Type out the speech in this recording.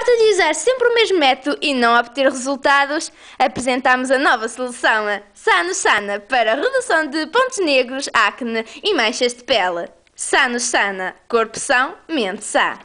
farta de usar sempre o mesmo método e não obter resultados, apresentamos a nova solução a Sano Sana para redução de pontos negros, acne e manchas de pele. Sano Sana, corpo são, mente sã.